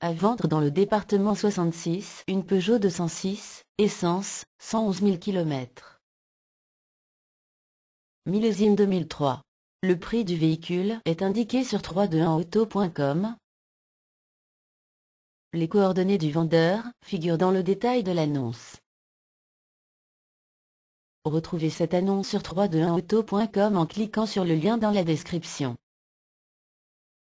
À vendre dans le département 66 une Peugeot 206, essence, 111 000 km. Millésime 2003. Le prix du véhicule est indiqué sur 321auto.com. Les coordonnées du vendeur figurent dans le détail de l'annonce. Retrouvez cette annonce sur 321auto.com en cliquant sur le lien dans la description.